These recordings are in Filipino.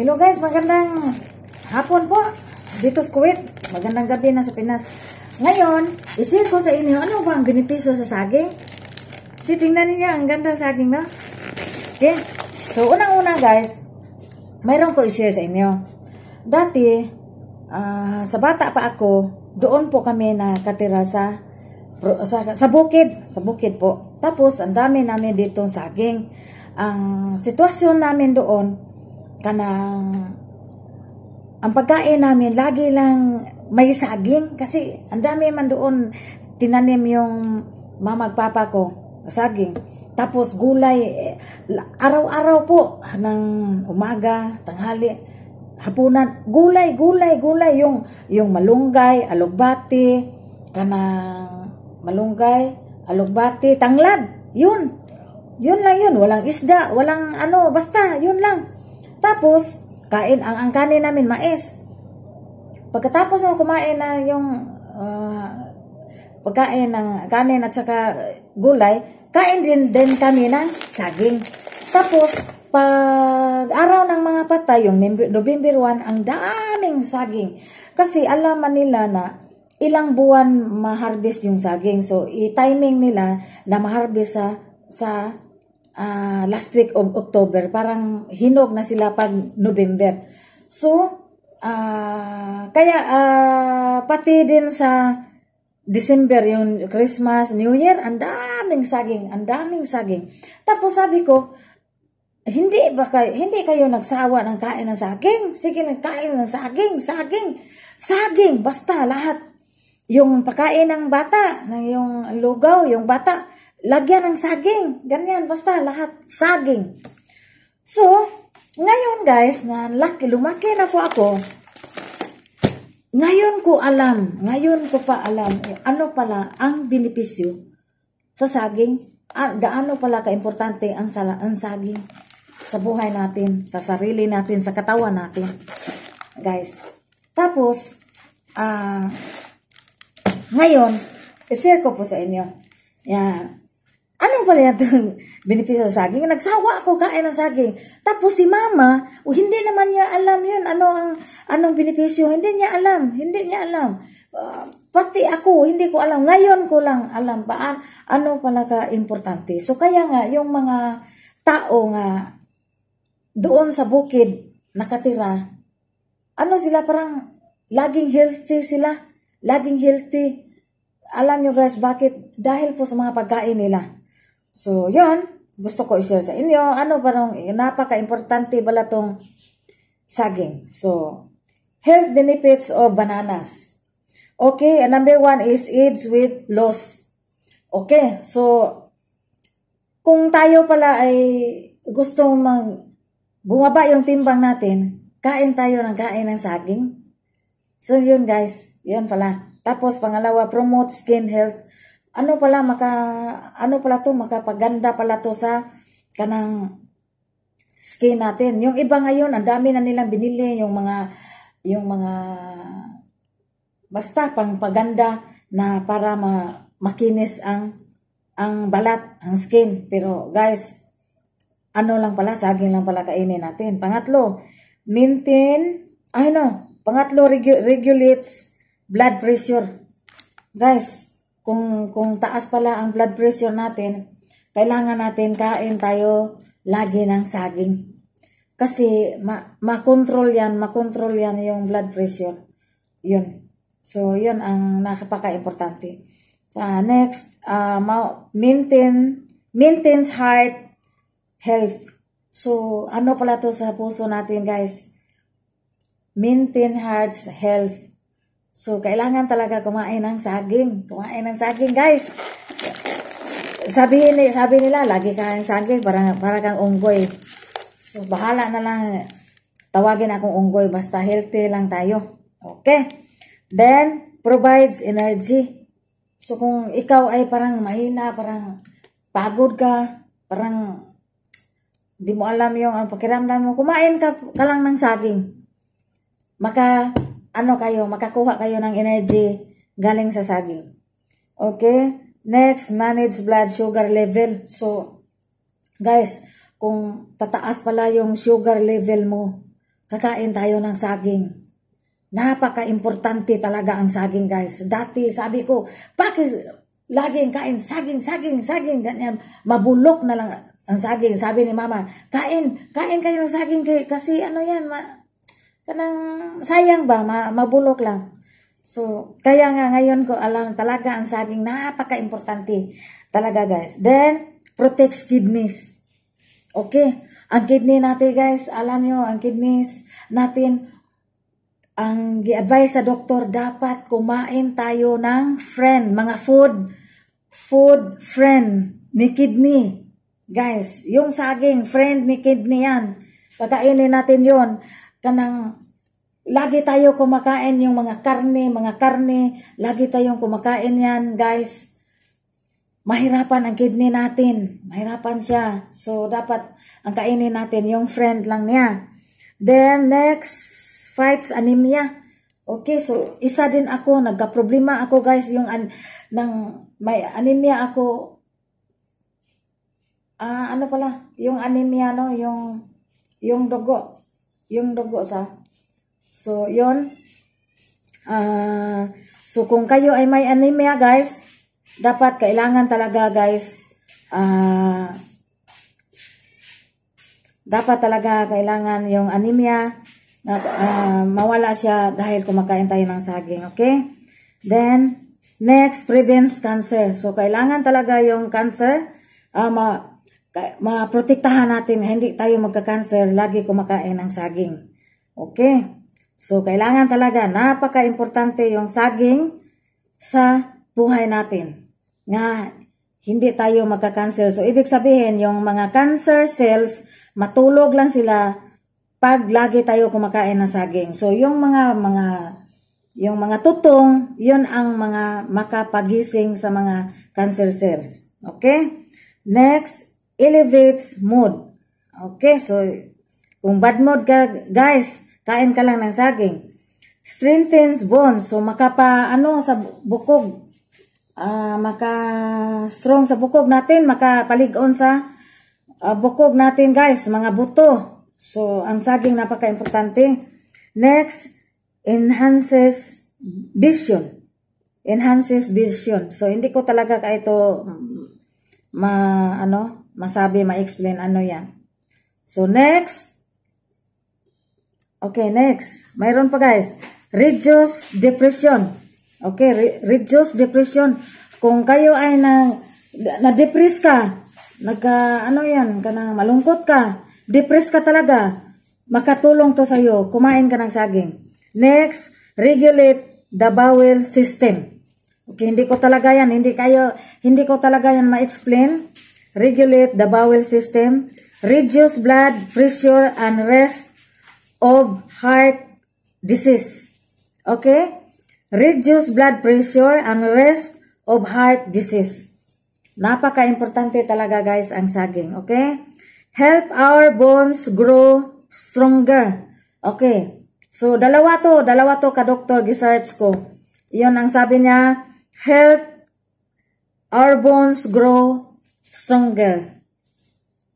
Hello guys, magandang hapon po dito sa Kuwait. Magandang gabi na sa Pinas. Ngayon, isir ko sa inyo, ano ba ang binipiso sa saging? Si, tingnan ninyo, ang ganda saging na. No? Okay? So, unang-una guys, mayroon ko isir sa inyo. Dati, uh, sa bata pa ako, doon po kami nakatira sa sa, sa bukid, sa bukid po. Tapos, ang dami namin dito saging. Ang sitwasyon namin doon, kanang ang pagkain namin lagi lang may saging kasi ang dami man doon tinanim yung mama at papa ko saging tapos gulay eh, araw-araw po ng umaga tanghali hapunan gulay gulay gulay yung yung malunggay alugbati kanang malunggay alugbati tanglad yun yun lang yun walang isda walang ano basta yun lang tapos, kain ang ang kanin namin mais. Pagkatapos ng kumain na yung uh, pagkain ng kanin at saka gulay, kain din din kami ng saging. Tapos, pag araw ng mga patay, yung November 1, ang daming saging. Kasi alaman nila na ilang buwan ma-harvest yung saging. So, i-timing nila na ma-harvest sa, sa uh, last week of October. Parang hinog na sila pag November. So, uh, kaya uh, pati din sa December yung Christmas, New Year, ang daming saging, ang daming saging. Tapos sabi ko, hindi ba kayo, hindi kayo nagsawa ng kain ng saging? Sige, nagkain ng saging, saging, saging, basta lahat. Yung pagkain ng bata, ng yung lugaw, yung bata, lagyan ng saging. Ganyan, basta lahat saging. So, ngayon guys, na laki, lumaki na po ako. Ngayon ko alam, ngayon ko pa alam, eh, ano pala ang binipisyo sa saging? Ah, gaano pala kaimportante ang, sala, ang saging sa buhay natin, sa sarili natin, sa katawan natin. Guys, tapos, ah, ngayon, i-share ko po sa inyo. Yeah ano pala yatang benepisyo sa saging? Nagsawa ako kain ng saging. Tapos si mama, oh, hindi naman niya alam yun, ano ang, anong benepisyo. Hindi niya alam, hindi niya alam. Uh, pati ako, hindi ko alam. Ngayon ko lang alam ba an ano pala ka-importante. So kaya nga, yung mga tao nga doon sa bukid nakatira, ano sila parang laging healthy sila. Laging healthy. Alam nyo guys, bakit? Dahil po sa mga pagkain nila. So, yon Gusto ko i-share sa inyo. Ano ba nung napaka-importante bala tong saging. So, health benefits of bananas. Okay, and number one is AIDS with loss. Okay, so, kung tayo pala ay gusto mang bumaba yung timbang natin, kain tayo ng kain ng saging. So, yun guys. Yun pala. Tapos, pangalawa, promote skin health ano pala maka ano pala to makapaganda pala to sa kanang skin natin. Yung iba ngayon, ang dami na nilang binili yung mga yung mga basta pang paganda na para ma, makinis ang ang balat, ang skin. Pero guys, ano lang pala, saging lang pala kainin natin. Pangatlo, maintain, ay no, pangatlo, regu regulates blood pressure. Guys, kung, kung taas pala ang blood pressure natin, kailangan natin kain tayo lagi ng saging. Kasi ma- makontrol yan, makontrol yan yung blood pressure. Yun. So, yun ang nakapaka-importante. Uh, next, uh, maintain, maintains heart health. So, ano pala to sa puso natin, guys? Maintain heart's health. So, kailangan talaga kumain ng saging. Kumain ng saging, guys. Sabihin, sabi nila, lagi kain saging, parang, parang kang unggoy. So, bahala na lang. Tawagin akong unggoy, basta healthy lang tayo. Okay. Then, provides energy. So, kung ikaw ay parang mahina, parang pagod ka, parang di mo alam yung ang pakiramdam mo, kumain ka, ka lang ng saging. Maka ano kayo, makakuha kayo ng energy galing sa saging. Okay? Next, manage blood sugar level. So, guys, kung tataas pala yung sugar level mo, kakain tayo ng saging. Napaka-importante talaga ang saging, guys. Dati, sabi ko, bakit laging kain saging, saging, saging, ganyan. Mabulok na lang ang saging. Sabi ni mama, kain, kain kayo ng saging kasi ano yan, ma Kanang sayang ba, mabulok lang. So, kaya nga ngayon ko alam talaga ang saging napaka-importante talaga guys. Then, protects kidneys. Okay, ang kidney natin guys, alam nyo, ang kidneys natin, ang gi-advise sa doktor, dapat kumain tayo ng friend, mga food, food friend ni kidney. Guys, yung saging, friend ni kidney yan. Pagkainin natin yon kanang lagi tayo kumakain yung mga karne, mga karne, lagi tayong kumakain yan, guys. Mahirapan ang kidney natin. Mahirapan siya. So, dapat ang kainin natin, yung friend lang niya. Then, next, fights anemia. Okay, so, isa din ako, nagka-problema ako, guys, yung an ng, may anemia ako. Ah, ano pala? Yung anemia, no? Yung, yung dugo yung dugo sa. So, yon uh, ah, So, kung kayo ay may anemia, guys, dapat kailangan talaga, guys, uh, dapat talaga kailangan yung anemia na uh, mawala siya dahil kumakain tayo ng saging, okay? Then, next, prevents cancer. So, kailangan talaga yung cancer uh, ma maprotektahan natin hindi tayo magka-cancer, lagi kumakain ng saging. Okay? So, kailangan talaga, napaka-importante yung saging sa buhay natin. Nga, hindi tayo magka-cancer. So, ibig sabihin, yung mga cancer cells, matulog lang sila pag lagi tayo kumakain ng saging. So, yung mga, mga, yung mga tutong, yun ang mga makapagising sa mga cancer cells. Okay? Next elevates mood. Okay, so kung bad mood ka, guys, kain ka lang ng saging. Strengthens bones, so makapa ano sa bukog, uh, maka strong sa bukog natin, makapaligon sa uh, bukog natin guys, mga buto. So, ang saging napaka-importante. Next, enhances vision. Enhances vision. So, hindi ko talaga ka ito ma, ano, masabi, ma-explain ano yan. So, next. Okay, next. Mayroon pa guys. Reduce depression. Okay, re reduce depression. Kung kayo ay na, na-depress ka, nagka, ah, ano yan, kanang malungkot ka, depress ka talaga, makatulong to sa'yo, kumain ka ng saging. Next, regulate the bowel system. Okay, hindi ko talaga yan, hindi kayo, hindi ko talaga yan ma-explain regulate the bowel system, reduce blood pressure and rest of heart disease. Okay? Reduce blood pressure and rest of heart disease. Napaka-importante talaga guys ang saging. Okay? Help our bones grow stronger. Okay. So, dalawa to. Dalawa to ka-doktor. Gisearch ko. Iyon ang sabi niya. Help our bones grow stronger.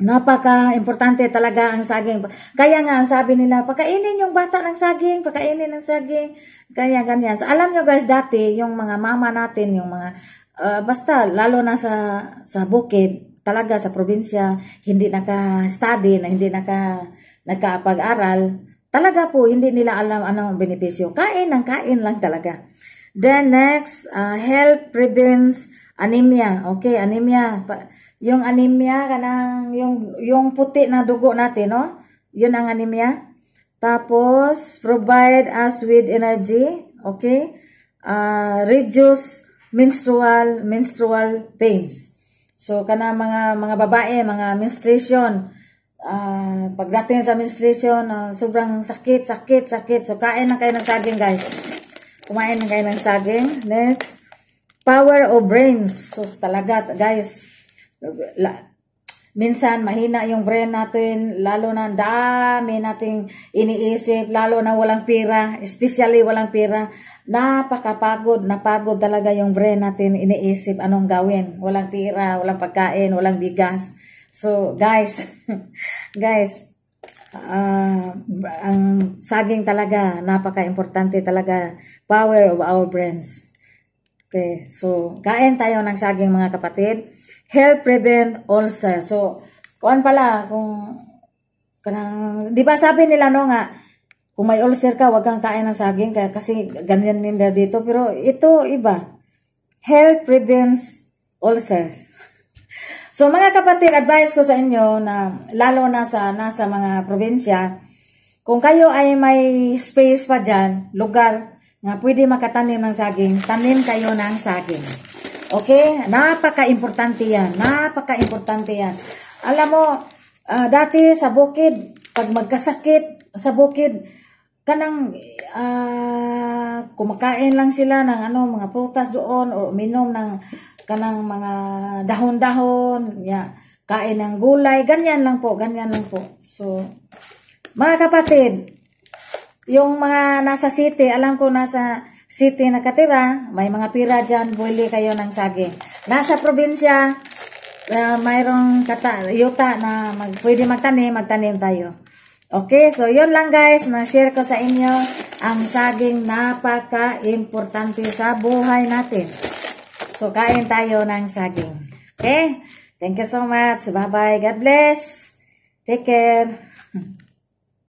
Napaka-importante talaga ang saging. Kaya nga, sabi nila, pakainin yung bata ng saging, pakainin ng saging, kaya ganyan. So, alam nyo guys, dati, yung mga mama natin, yung mga, uh, basta, lalo na sa, sa bukid, talaga sa probinsya, hindi naka-study, na hindi naka, nagka pag aral talaga po, hindi nila alam anong benepisyo. Kain ng kain lang talaga. Then next, uh, ah, help prevents anemia. Okay, anemia. Yung anemia, kanang, yung, yung puti na dugo natin, no? Yun ang anemia. Tapos, provide us with energy, okay? Uh, reduce menstrual, menstrual pains. So, kana mga, mga babae, mga menstruation, uh, ah, pagdating sa menstruation, uh, sobrang sakit, sakit, sakit. So, kain na kayo ng saging, guys. Kumain na kayo ng saging. Next, power of brains. So, talaga, guys, La, minsan mahina yung brain natin, lalo na dami nating iniisip, lalo na walang pira, especially walang pira. Napakapagod, napagod talaga yung brain natin iniisip anong gawin. Walang pira, walang pagkain, walang bigas. So, guys, guys, uh, ang saging talaga, napaka-importante talaga, power of our brains. Okay, so, kain tayo ng saging mga kapatid help prevent ulcer. So, kuan pala kung kanang di ba sabi nila no nga kung may ulcer ka wag kang kain ng saging kaya kasi ganyan nila dito pero ito iba. Help prevents ulcers. so mga kapatid, advice ko sa inyo na lalo na sa nasa mga probinsya, kung kayo ay may space pa diyan, lugar na pwede makatanim ng saging, tanim kayo ng saging. Okay? Napaka-importante yan. Napaka-importante yan. Alam mo, uh, dati sa bukid, pag magkasakit sa bukid, kanang uh, kumakain lang sila ng ano, mga prutas doon o uminom ng kanang mga dahon-dahon, yeah, kain ng gulay, ganyan lang po, ganyan lang po. So, mga kapatid, yung mga nasa city, alam ko nasa city nakatira, may mga pira dyan, buwili kayo ng saging. Nasa probinsya, uh, mayroong kata, yuta na mag, pwede magtanim, magtanim tayo. Okay, so yun lang guys, na-share ko sa inyo ang saging napaka-importante sa buhay natin. So, kain tayo ng saging. Okay? Thank you so much. Bye-bye. God bless. Take care.